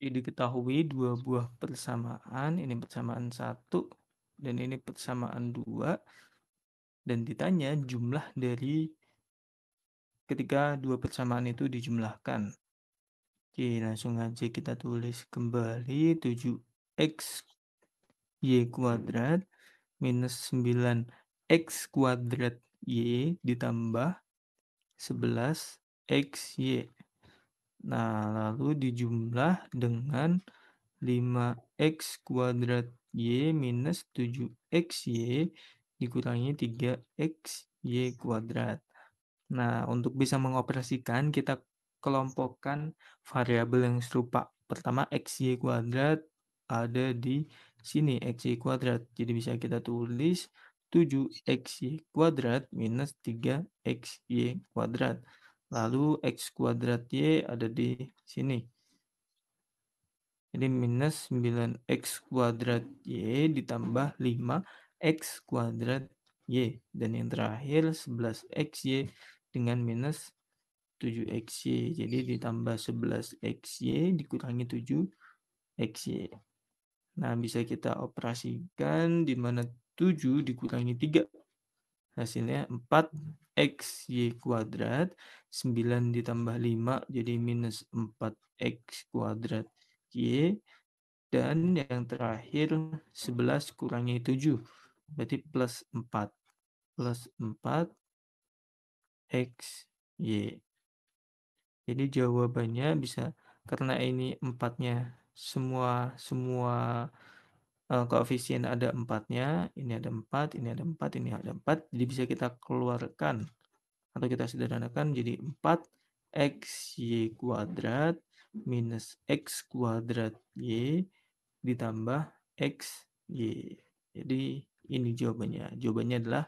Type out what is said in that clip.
Jadi diketahui dua buah persamaan, ini persamaan satu dan ini persamaan dua. Dan ditanya jumlah dari ketika dua persamaan itu dijumlahkan. Oke, langsung aja kita tulis kembali 7x y kuadrat minus 9x kuadrat y ditambah 11 x y Nah, lalu dijumlah dengan 5x kuadrat y minus 7xy dikurangi 3xy kuadrat. Nah, untuk bisa mengoperasikan, kita kelompokkan variabel yang serupa. Pertama, xy kuadrat ada di sini, xy kuadrat. Jadi bisa kita tulis 7xy kuadrat minus 3xy kuadrat. Lalu X kuadrat Y ada di sini. Jadi minus 9X kuadrat Y ditambah 5X kuadrat Y. Dan yang terakhir 11XY dengan minus 7XY. Jadi ditambah 11XY dikurangi 7XY. Nah, bisa kita operasikan di mana 7 dikurangi 3. Hasilnya 4 x y kuadrat. 9 ditambah 5 jadi minus 4x kuadrat y. Dan yang terakhir 11 kurangi 7 berarti plus 4. Plus 4 x y. Jadi jawabannya bisa karena ini empatnya semua semua kalau eh, koefisien ada empatnya, ini ada empat, ini ada empat, ini ada empat, jadi bisa kita keluarkan atau kita sederhanakan jadi 4 x y kuadrat minus x kuadrat y ditambah x y. Jadi ini jawabannya. Jawabannya adalah